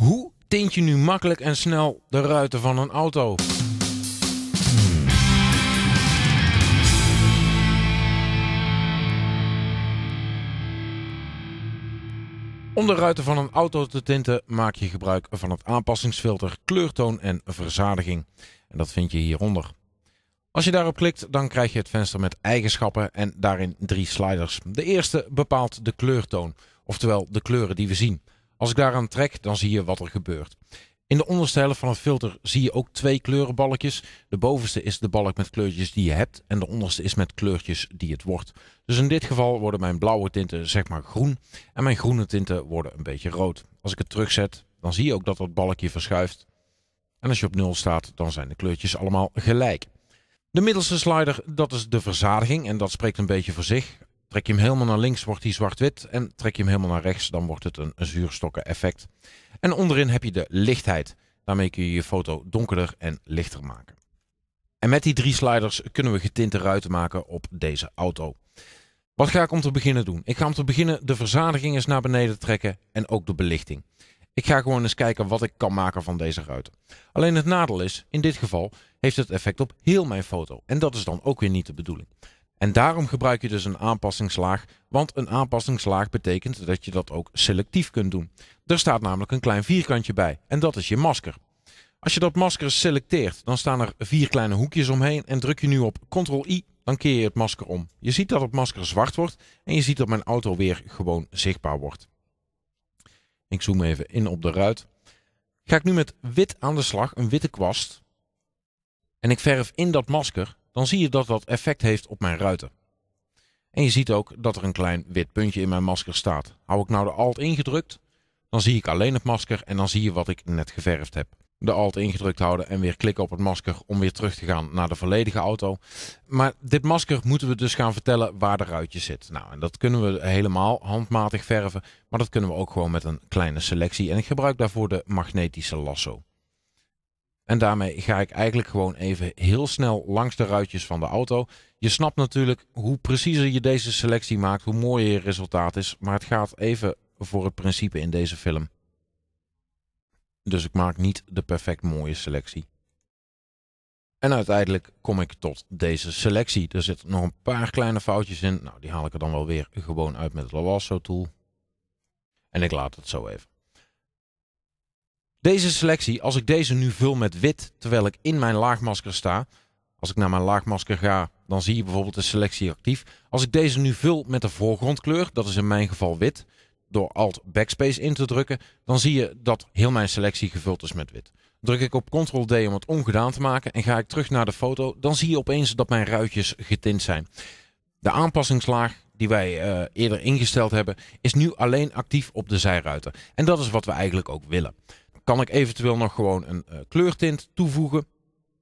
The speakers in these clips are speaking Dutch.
Hoe tint je nu makkelijk en snel de ruiten van een auto? Om de ruiten van een auto te tinten maak je gebruik van het aanpassingsfilter kleurtoon en verzadiging. En dat vind je hieronder. Als je daarop klikt, dan krijg je het venster met eigenschappen en daarin drie sliders. De eerste bepaalt de kleurtoon, oftewel de kleuren die we zien. Als ik daaraan trek, dan zie je wat er gebeurt. In de onderste helft van het filter zie je ook twee kleurenbalkjes. De bovenste is de balk met kleurtjes die je hebt en de onderste is met kleurtjes die het wordt. Dus in dit geval worden mijn blauwe tinten zeg maar groen en mijn groene tinten worden een beetje rood. Als ik het terugzet, dan zie je ook dat dat balkje verschuift. En als je op 0 staat, dan zijn de kleurtjes allemaal gelijk. De middelste slider, dat is de verzadiging en dat spreekt een beetje voor zich. Trek je hem helemaal naar links, wordt hij zwart-wit. En trek je hem helemaal naar rechts, dan wordt het een zuurstokken effect. En onderin heb je de lichtheid. Daarmee kun je je foto donkerder en lichter maken. En met die drie sliders kunnen we getinte ruiten maken op deze auto. Wat ga ik om te beginnen doen? Ik ga om te beginnen de verzadiging eens naar beneden trekken en ook de belichting. Ik ga gewoon eens kijken wat ik kan maken van deze ruiten. Alleen het nadeel is, in dit geval heeft het effect op heel mijn foto. En dat is dan ook weer niet de bedoeling. En daarom gebruik je dus een aanpassingslaag, want een aanpassingslaag betekent dat je dat ook selectief kunt doen. Er staat namelijk een klein vierkantje bij en dat is je masker. Als je dat masker selecteert, dan staan er vier kleine hoekjes omheen en druk je nu op Ctrl-I, dan keer je het masker om. Je ziet dat het masker zwart wordt en je ziet dat mijn auto weer gewoon zichtbaar wordt. Ik zoom even in op de ruit. Ga ik nu met wit aan de slag, een witte kwast. En ik verf in dat masker dan zie je dat dat effect heeft op mijn ruiten. En je ziet ook dat er een klein wit puntje in mijn masker staat. Hou ik nou de alt ingedrukt, dan zie ik alleen het masker en dan zie je wat ik net geverfd heb. De alt ingedrukt houden en weer klikken op het masker om weer terug te gaan naar de volledige auto. Maar dit masker moeten we dus gaan vertellen waar de ruitje zit. Nou, en dat kunnen we helemaal handmatig verven, maar dat kunnen we ook gewoon met een kleine selectie. En ik gebruik daarvoor de magnetische lasso. En daarmee ga ik eigenlijk gewoon even heel snel langs de ruitjes van de auto. Je snapt natuurlijk hoe preciezer je deze selectie maakt, hoe mooier je resultaat is. Maar het gaat even voor het principe in deze film. Dus ik maak niet de perfect mooie selectie. En uiteindelijk kom ik tot deze selectie. Er zitten nog een paar kleine foutjes in. Nou, die haal ik er dan wel weer gewoon uit met het Lasso tool. En ik laat het zo even. Deze selectie, als ik deze nu vul met wit terwijl ik in mijn laagmasker sta. Als ik naar mijn laagmasker ga, dan zie je bijvoorbeeld de selectie actief. Als ik deze nu vul met de voorgrondkleur, dat is in mijn geval wit. Door Alt Backspace in te drukken, dan zie je dat heel mijn selectie gevuld is met wit. Druk ik op Ctrl D om het ongedaan te maken en ga ik terug naar de foto, dan zie je opeens dat mijn ruitjes getint zijn. De aanpassingslaag die wij eh, eerder ingesteld hebben, is nu alleen actief op de zijruiter En dat is wat we eigenlijk ook willen kan ik eventueel nog gewoon een eh, kleurtint toevoegen.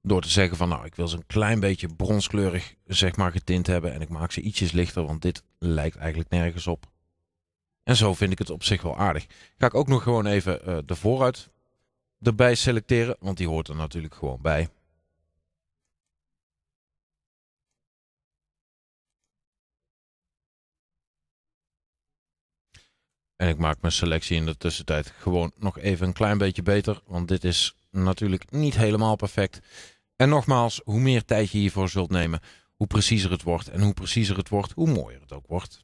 Door te zeggen van nou, ik wil ze een klein beetje bronskleurig zeg maar getint hebben. En ik maak ze ietsjes lichter, want dit lijkt eigenlijk nergens op. En zo vind ik het op zich wel aardig. Ga ik ook nog gewoon even eh, de vooruit erbij selecteren, want die hoort er natuurlijk gewoon bij. En ik maak mijn selectie in de tussentijd gewoon nog even een klein beetje beter. Want dit is natuurlijk niet helemaal perfect. En nogmaals, hoe meer tijd je hiervoor zult nemen, hoe preciezer het wordt. En hoe preciezer het wordt, hoe mooier het ook wordt.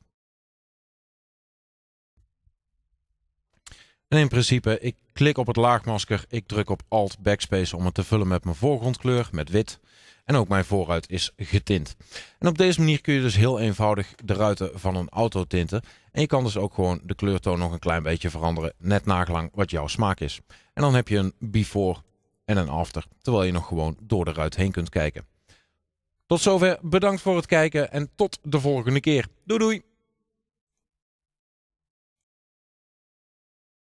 En in principe, ik klik op het laagmasker, ik druk op Alt Backspace om het te vullen met mijn voorgrondkleur, met wit. En ook mijn voorruit is getint. En op deze manier kun je dus heel eenvoudig de ruiten van een auto tinten. En je kan dus ook gewoon de kleurtoon nog een klein beetje veranderen. Net nagelang wat jouw smaak is. En dan heb je een before en een after. Terwijl je nog gewoon door de ruit heen kunt kijken. Tot zover, bedankt voor het kijken en tot de volgende keer. Doei doei!